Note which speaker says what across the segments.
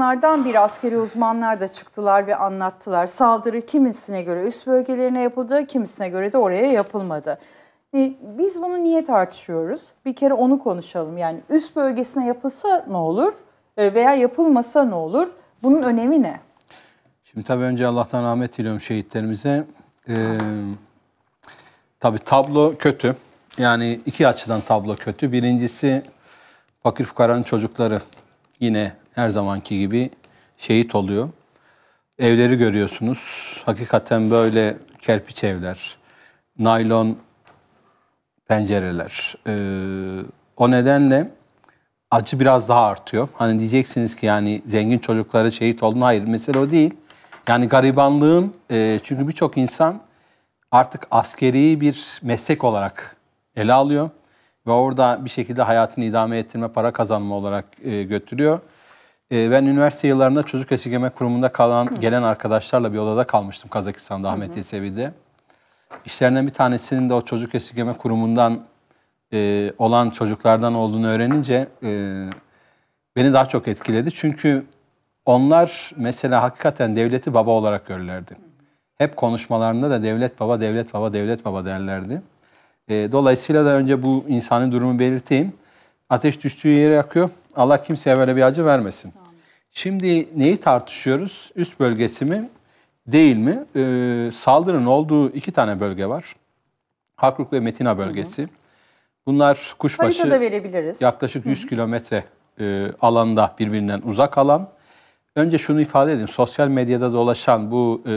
Speaker 1: Bunlardan bir askeri uzmanlar da çıktılar ve anlattılar. Saldırı kimisine göre üst bölgelerine yapıldı, kimisine göre de oraya yapılmadı. E, biz bunu niye tartışıyoruz? Bir kere onu konuşalım. Yani üst bölgesine yapılsa ne olur e, veya yapılmasa ne olur? Bunun önemi ne? Şimdi tabii önce Allah'tan rahmet diliyorum şehitlerimize. Ee, tabii tablo kötü. Yani iki açıdan tablo kötü. Birincisi fakir fukaranın çocukları yine her zamanki gibi şehit oluyor. Evleri görüyorsunuz. Hakikaten böyle kerpiç evler, naylon pencereler. Ee, o nedenle acı biraz daha artıyor. Hani diyeceksiniz ki yani zengin çocukları şehit oldu. Hayır mesele o değil. Yani garibanlığın e, çünkü birçok insan artık askeri bir meslek olarak ele alıyor ve orada bir şekilde hayatını idame ettirme, para kazanma olarak e, götürüyor. Ee, ben üniversite yıllarında çocuk esirgeme kurumunda kalan gelen arkadaşlarla bir odada kalmıştım Kazakistan'da Ahmet Yesevi'de. İşlerinden bir tanesinin de o çocuk esirgeme kurumundan e, olan çocuklardan olduğunu öğrenince e, beni daha çok etkiledi. Çünkü onlar mesela hakikaten devleti baba olarak görürlerdi. Hep konuşmalarında da devlet baba, devlet baba, devlet baba derlerdi. E, dolayısıyla da önce bu insani durumu belirteyim. Ateş düştüğü yere yakıyor. Allah kimseye böyle bir acı vermesin. Şimdi neyi tartışıyoruz? Üst bölgesi mi değil mi? Ee, saldırının olduğu iki tane bölge var. Hakruk ve Metina bölgesi. Bunlar kuşbaşı da verebiliriz. yaklaşık 100 kilometre e, alanda birbirinden uzak alan. Önce şunu ifade edeyim. Sosyal medyada dolaşan bu e,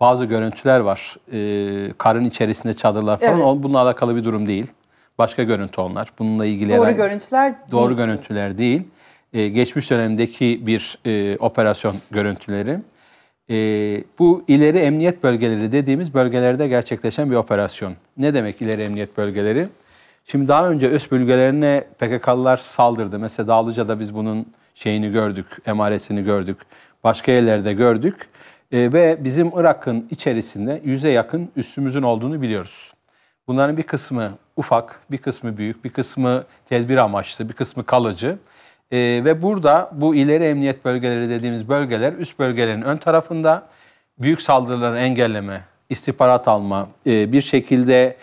Speaker 1: bazı görüntüler var. E, karın içerisinde çadırlar falan. Evet. bununla alakalı bir durum değil. Başka görüntü onlar. Bununla ilgili doğru görüntüler doğru değil. görüntüler değil e, geçmiş dönemdeki bir e, operasyon görüntüleri. E, bu ileri emniyet bölgeleri dediğimiz bölgelerde gerçekleşen bir operasyon. Ne demek ileri emniyet bölgeleri? Şimdi daha önce öz bölgelerine PKK'lılar saldırdı. Mesela Dağlıca'da biz bunun şeyini gördük, emaresini gördük. Başka yerlerde gördük. E, ve bizim Irak'ın içerisinde yüze yakın üssümüzün olduğunu biliyoruz. Bunların bir kısmı ufak, bir kısmı büyük, bir kısmı tedbir amaçlı, bir kısmı kalıcı. E, ve burada bu ileri emniyet bölgeleri dediğimiz bölgeler üst bölgelerin ön tarafında büyük saldırıları engelleme, istihbarat alma, e, bir şekilde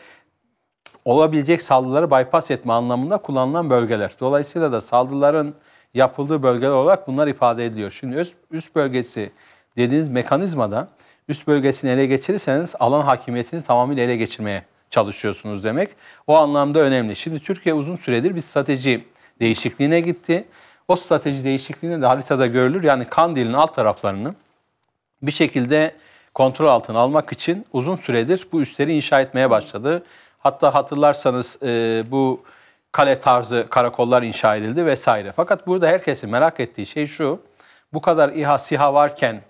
Speaker 1: olabilecek saldırıları bypass etme anlamında kullanılan bölgeler. Dolayısıyla da saldırıların yapıldığı bölgeler olarak bunlar ifade ediliyor. Şimdi üst, üst bölgesi dediğiniz mekanizmada üst bölgesini ele geçirirseniz alan hakimiyetini tamamıyla ele geçirmeye çalışıyorsunuz demek. O anlamda önemli. Şimdi Türkiye uzun süredir bir strateji değişikliğine gitti. O strateji değişikliğinde de haritada görülür. Yani Kandil'in alt taraflarını bir şekilde kontrol altına almak için uzun süredir bu üsleri inşa etmeye başladı. Hatta hatırlarsanız e, bu kale tarzı karakollar inşa edildi vesaire. Fakat burada herkesin merak ettiği şey şu. Bu kadar İHA SİHA varken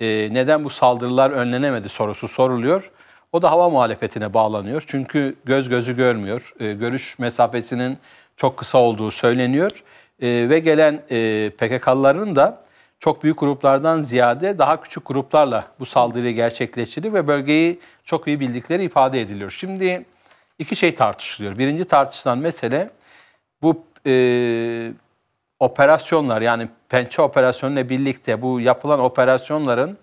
Speaker 1: e, neden bu saldırılar önlenemedi sorusu soruluyor. O da hava muhalefetine bağlanıyor. Çünkü göz gözü görmüyor. E, görüş mesafesinin çok kısa olduğu söyleniyor. E, ve gelen e, PKK'lıların da çok büyük gruplardan ziyade daha küçük gruplarla bu saldırıyı gerçekleştirdi ve bölgeyi çok iyi bildikleri ifade ediliyor. Şimdi iki şey tartışılıyor. Birinci tartışılan mesele bu e, operasyonlar yani pençe operasyonuyla birlikte bu yapılan operasyonların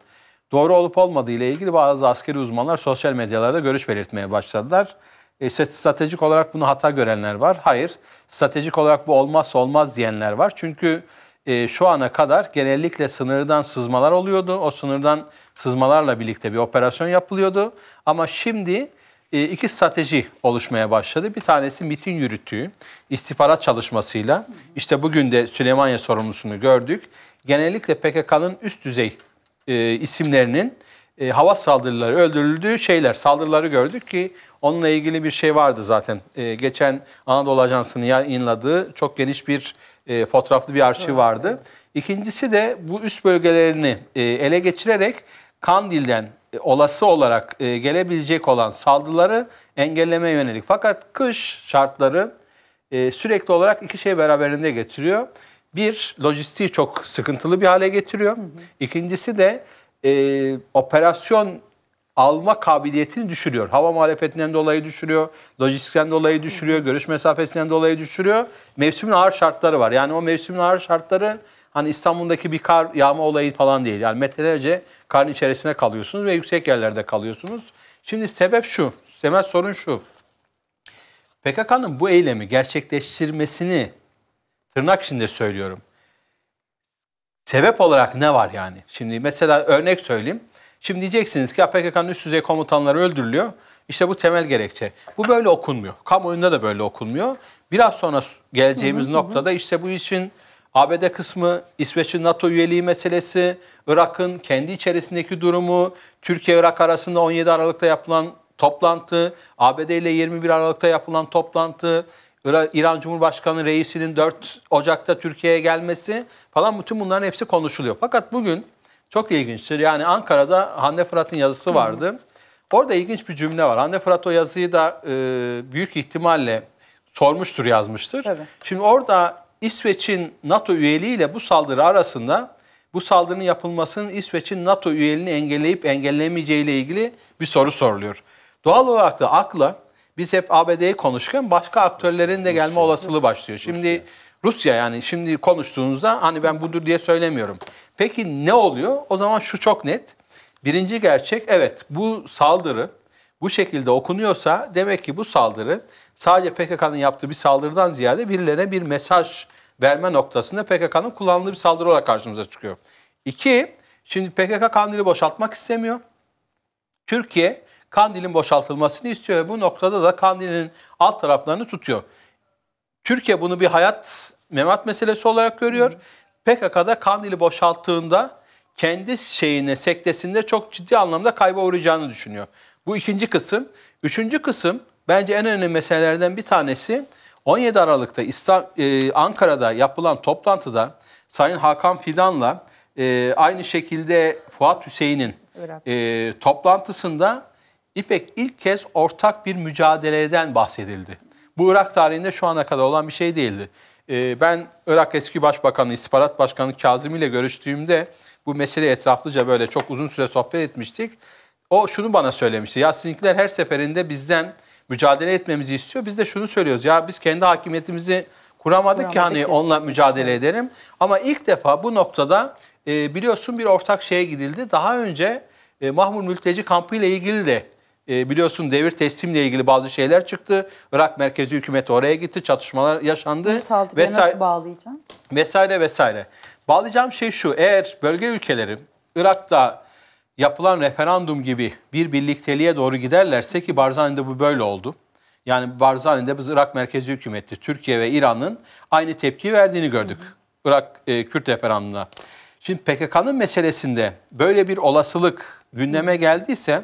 Speaker 1: doğru olup olmadığı ile ilgili bazı askeri uzmanlar sosyal medyalarda görüş belirtmeye başladılar e, stratejik olarak bunu hata görenler var. Hayır, stratejik olarak bu olmazsa olmaz diyenler var. Çünkü e, şu ana kadar genellikle sınırdan sızmalar oluyordu. O sınırdan sızmalarla birlikte bir operasyon yapılıyordu. Ama şimdi e, iki strateji oluşmaya başladı. Bir tanesi MIT'in yürüttüğü istihbarat çalışmasıyla. İşte bugün de Süleymaniye sorumlusunu gördük. Genellikle PKK'nın üst düzey e, isimlerinin e, hava saldırıları öldürüldüğü şeyler, saldırıları gördük ki onunla ilgili bir şey vardı zaten. E, geçen Anadolu Ajansı'nın yayınladığı çok geniş bir e, fotoğraflı bir arşiv vardı. Evet. İkincisi de bu üst bölgelerini e, ele geçirerek Kandil'den e, olası olarak e, gelebilecek olan saldırıları engellemeye yönelik. Fakat kış şartları e, sürekli olarak iki şey beraberinde getiriyor. Bir, lojistiği çok sıkıntılı bir hale getiriyor. Hı İkincisi de e, operasyon alma kabiliyetini düşürüyor. Hava muhalefetinden dolayı düşürüyor, lojistikten dolayı düşürüyor, görüş mesafesinden dolayı düşürüyor. Mevsimin ağır şartları var. Yani o mevsimin ağır şartları hani İstanbul'daki bir kar yağma olayı falan değil. Yani metrelerce karın içerisine kalıyorsunuz ve yüksek yerlerde kalıyorsunuz. Şimdi sebep şu, temel sorun şu. PKK'nın bu eylemi gerçekleştirmesini tırnak içinde söylüyorum sebep olarak ne var yani? Şimdi mesela örnek söyleyeyim. Şimdi diyeceksiniz ki PKK'nın üst düzey komutanları öldürülüyor. İşte bu temel gerekçe. Bu böyle okunmuyor. Kamuoyunda da böyle okunmuyor. Biraz sonra geleceğimiz hı hı, noktada işte bu için ABD kısmı, İsveç'in NATO üyeliği meselesi, Irak'ın kendi içerisindeki durumu, Türkiye-Irak arasında 17 Aralık'ta yapılan toplantı, ABD ile 21 Aralık'ta yapılan toplantı, İran Cumhurbaşkanı reisinin 4 Ocak'ta Türkiye'ye gelmesi falan bütün bunların hepsi konuşuluyor. Fakat bugün çok ilginçtir. Yani Ankara'da Hande Fırat'ın yazısı vardı. Orada ilginç bir cümle var. Hande Fırat o yazıyı da e, büyük ihtimalle sormuştur, yazmıştır. Evet. Şimdi orada İsveç'in NATO üyeliğiyle bu saldırı arasında bu saldırının yapılmasının İsveç'in NATO üyeliğini engelleyip engellemeyeceğiyle ilgili bir soru soruluyor. Doğal olarak da akla biz hep ABD'yi konuşurken başka aktörlerin de gelme Rusya, olasılığı Rusya, başlıyor. Şimdi Rusya. Rusya yani şimdi konuştuğunuzda hani ben budur diye söylemiyorum. Peki ne oluyor? O zaman şu çok net. Birinci gerçek evet bu saldırı bu şekilde okunuyorsa demek ki bu saldırı sadece PKK'nın yaptığı bir saldırıdan ziyade birilerine bir mesaj verme noktasında PKK'nın kullandığı bir saldırı olarak karşımıza çıkıyor. İki, şimdi PKK Kandil'i boşaltmak istemiyor. Türkiye Kandil'in boşaltılmasını istiyor ve bu noktada da Kandil'in alt taraflarını tutuyor. Türkiye bunu bir hayat memat meselesi olarak görüyor. PKK'da Kandil'i boşalttığında kendi şeyine, sektesinde çok ciddi anlamda kayba uğrayacağını düşünüyor. Bu ikinci kısım. Üçüncü kısım bence en önemli meselelerden bir tanesi 17 Aralık'ta İslam, e, Ankara'da yapılan toplantıda Sayın Hakan Fidan'la e, aynı şekilde Fuat Hüseyin'in e, toplantısında İpek ilk kez ortak bir mücadeleden bahsedildi. Bu Irak tarihinde şu ana kadar olan bir şey değildi. Ee, ben Irak eski başbakanı, istihbarat başkanı Kazım ile görüştüğümde bu mesele etraflıca böyle çok uzun süre sohbet etmiştik. O şunu bana söylemişti. Ya sizinkiler her seferinde bizden mücadele etmemizi istiyor. Biz de şunu söylüyoruz. Ya biz kendi hakimiyetimizi kuramadık, ki hani kesin. onunla mücadele evet. edelim. Ama ilk defa bu noktada e, biliyorsun bir ortak şeye gidildi. Daha önce e, Mahmur mülteci kampı ile ilgili de e, biliyorsun devir teslimle ilgili bazı şeyler çıktı. Irak merkezi hükümeti oraya gitti, çatışmalar yaşandı. Bu saldırıya vesaire, nasıl bağlayacağım? Vesaire vesaire. Bağlayacağım şey şu, eğer bölge ülkeleri Irak'ta yapılan referandum gibi bir birlikteliğe doğru giderlerse ki Barzani'de bu böyle oldu. Yani Barzani'de biz Irak merkezi hükümeti, Türkiye ve İran'ın aynı tepki verdiğini gördük. Hı hı. Irak e, Kürt referandumuna. Şimdi PKK'nın meselesinde böyle bir olasılık gündeme geldiyse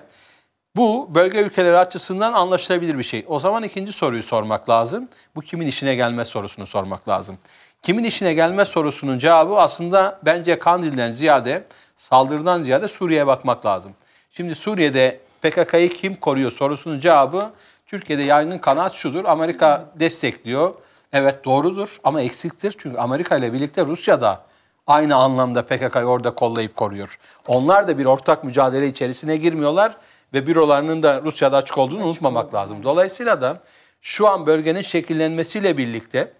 Speaker 1: bu bölge ülkeleri açısından anlaşılabilir bir şey. O zaman ikinci soruyu sormak lazım. Bu kimin işine gelmez sorusunu sormak lazım. Kimin işine gelmez sorusunun cevabı aslında bence Kandil'den ziyade, saldırıdan ziyade Suriye'ye bakmak lazım. Şimdi Suriye'de PKK'yı kim koruyor sorusunun cevabı Türkiye'de yayının kanaat şudur. Amerika destekliyor. Evet doğrudur ama eksiktir. Çünkü Amerika ile birlikte Rusya da aynı anlamda PKK'yı orada kollayıp koruyor. Onlar da bir ortak mücadele içerisine girmiyorlar ve bürolarının da Rusya'da açık olduğunu açık unutmamak oldu. lazım. Dolayısıyla da şu an bölgenin şekillenmesiyle birlikte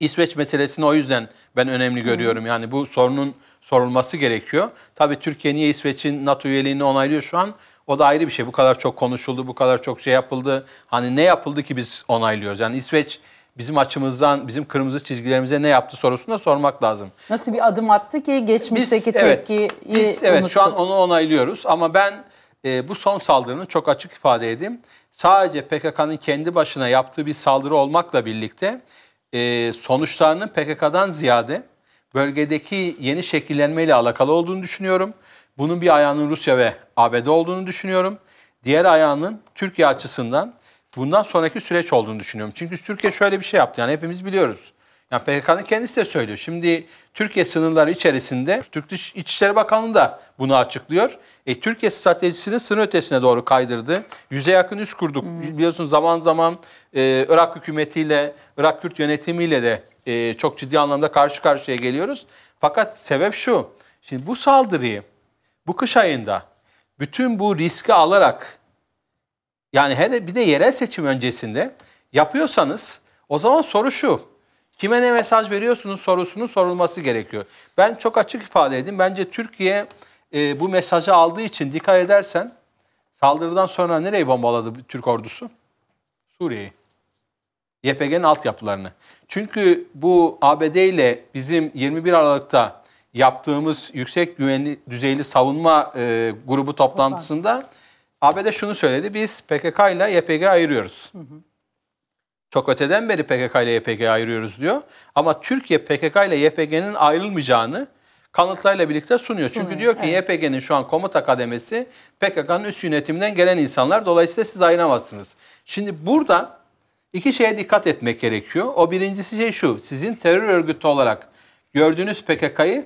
Speaker 1: İsveç meselesini o yüzden ben önemli görüyorum. Yani bu sorunun sorulması gerekiyor. Tabii Türkiye niye İsveç'in NATO üyeliğini onaylıyor şu an? O da ayrı bir şey. Bu kadar çok konuşuldu, bu kadar çok şey yapıldı. Hani ne yapıldı ki biz onaylıyoruz? Yani İsveç bizim açımızdan, bizim kırmızı çizgilerimize ne yaptı sorusunu da sormak lazım. Nasıl bir adım attı ki geçmişteki biz, tepkiyi evet, biz, evet, şu an onu onaylıyoruz ama ben e, bu son saldırının çok açık ifade edeyim. Sadece PKK'nın kendi başına yaptığı bir saldırı olmakla birlikte e, sonuçlarının PKK'dan ziyade bölgedeki yeni şekillenmeyle alakalı olduğunu düşünüyorum. Bunun bir ayağının Rusya ve ABD olduğunu düşünüyorum. Diğer ayağının Türkiye açısından bundan sonraki süreç olduğunu düşünüyorum. Çünkü Türkiye şöyle bir şey yaptı yani hepimiz biliyoruz. Yani PKK'nın kendisi de söylüyor. Şimdi Türkiye sınırları içerisinde Türk Dış İçişleri Bakanlığı da bunu açıklıyor. E, Türkiye stratejisini sınır ötesine doğru kaydırdı. Yüze yakın üst kurduk. Hmm. Biliyorsunuz zaman zaman e, Irak hükümetiyle, Irak Kürt yönetimiyle de e, çok ciddi anlamda karşı karşıya geliyoruz. Fakat sebep şu. Şimdi bu saldırıyı bu kış ayında bütün bu riski alarak yani hele bir de yerel seçim öncesinde yapıyorsanız o zaman soru şu. Kime ne mesaj veriyorsunuz sorusunun sorulması gerekiyor. Ben çok açık ifade edeyim. Bence Türkiye e, bu mesajı aldığı için dikkat edersen saldırıdan sonra nereyi bombaladı Türk ordusu? Suriye'yi. YPG'nin altyapılarını. Çünkü bu ABD ile bizim 21 Aralık'ta yaptığımız yüksek güvenli düzeyli savunma e, grubu toplantısında ABD şunu söyledi. Biz PKK ile YPG ayırıyoruz. Hı hı. Çok öteden beri PKK ile YPG'yi ayırıyoruz diyor. Ama Türkiye PKK ile YPG'nin ayrılmayacağını kanıtlarla birlikte sunuyor. sunuyor Çünkü diyor ki evet. YPG'nin şu an komuta kademesi PKK'nın üst yönetiminden gelen insanlar. Dolayısıyla siz ayıramazsınız. Şimdi burada iki şeye dikkat etmek gerekiyor. O birincisi şey şu. Sizin terör örgütü olarak gördüğünüz PKK'yı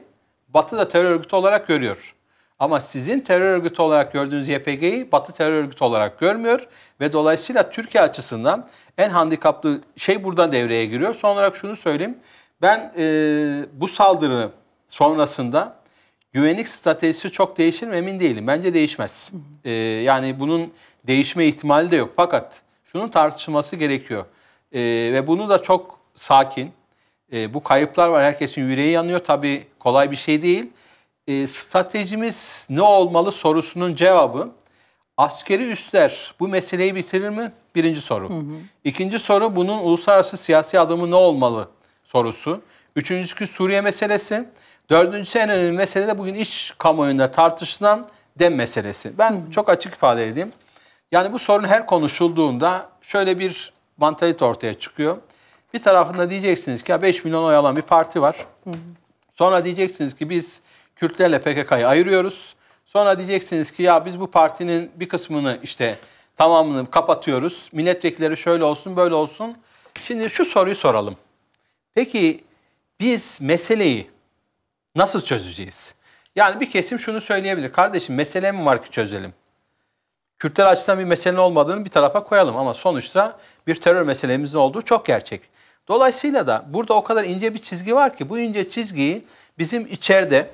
Speaker 1: Batı da terör örgütü olarak görüyor. Ama sizin terör örgütü olarak gördüğünüz YPG'yi Batı terör örgütü olarak görmüyor ve dolayısıyla Türkiye açısından en handikaplı şey buradan devreye giriyor. Son olarak şunu söyleyeyim. Ben e, bu saldırı sonrasında güvenlik stratejisi çok değişir mi emin değilim. Bence değişmez. E, yani bunun değişme ihtimali de yok. Fakat şunun tartışılması gerekiyor. E, ve bunu da çok sakin. E, bu kayıplar var. Herkesin yüreği yanıyor. Tabii kolay bir şey değil e, stratejimiz ne olmalı sorusunun cevabı askeri üsler bu meseleyi bitirir mi? Birinci soru. Hı hı. İkinci soru bunun uluslararası siyasi adımı ne olmalı sorusu. Üçüncüsü Suriye meselesi. Dördüncüsü en önemli mesele de bugün iç kamuoyunda tartışılan dem meselesi. Ben hı hı. çok açık ifade edeyim. Yani bu sorun her konuşulduğunda şöyle bir mantalite ortaya çıkıyor. Bir tarafında diyeceksiniz ki 5 milyon oy alan bir parti var. Hı hı. Sonra diyeceksiniz ki biz Kürtlerle PKK'yı ayırıyoruz. Sonra diyeceksiniz ki ya biz bu partinin bir kısmını işte tamamını kapatıyoruz. Milletvekilleri şöyle olsun böyle olsun. Şimdi şu soruyu soralım. Peki biz meseleyi nasıl çözeceğiz? Yani bir kesim şunu söyleyebilir. Kardeşim mesele mi var ki çözelim? Kürtler açısından bir mesele olmadığını bir tarafa koyalım ama sonuçta bir terör meselemizin olduğu çok gerçek. Dolayısıyla da burada o kadar ince bir çizgi var ki bu ince çizgiyi bizim içeride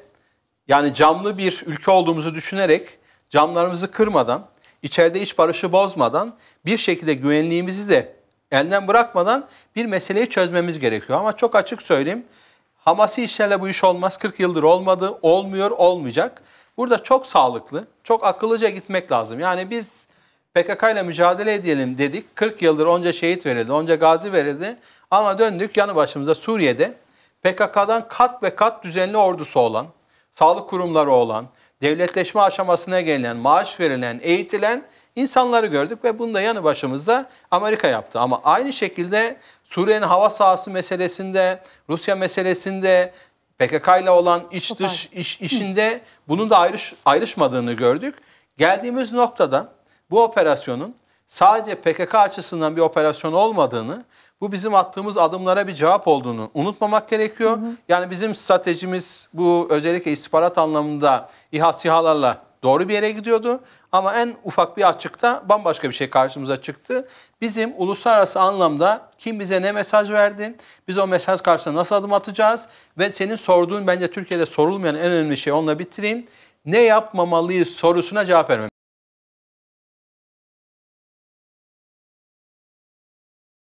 Speaker 1: yani camlı bir ülke olduğumuzu düşünerek camlarımızı kırmadan, içeride iç barışı bozmadan, bir şekilde güvenliğimizi de elden bırakmadan bir meseleyi çözmemiz gerekiyor. Ama çok açık söyleyeyim, Hamas'ı işlerle bu iş olmaz. 40 yıldır olmadı, olmuyor, olmayacak. Burada çok sağlıklı, çok akıllıca gitmek lazım. Yani biz PKK ile mücadele edelim dedik. 40 yıldır onca şehit verildi, onca gazi verildi. Ama döndük yanı başımıza Suriye'de PKK'dan kat ve kat düzenli ordusu olan, sağlık kurumları olan, devletleşme aşamasına gelen, maaş verilen, eğitilen insanları gördük ve bunu da yanı başımızda Amerika yaptı. Ama aynı şekilde Suriye'nin hava sahası meselesinde, Rusya meselesinde, PKK ile olan iç dış iş, işinde bunun da ayrış, ayrışmadığını gördük. Geldiğimiz noktada bu operasyonun sadece PKK açısından bir operasyon olmadığını, bu bizim attığımız adımlara bir cevap olduğunu unutmamak gerekiyor. Hı hı. Yani bizim stratejimiz bu özellikle istihbarat anlamında İHA SİHA'larla doğru bir yere gidiyordu. Ama en ufak bir açıkta bambaşka bir şey karşımıza çıktı. Bizim uluslararası anlamda kim bize ne mesaj verdi, biz o mesaj karşısında nasıl adım atacağız ve senin sorduğun bence Türkiye'de sorulmayan en önemli şey onunla bitireyim. Ne yapmamalıyız sorusuna cevap vermemiz.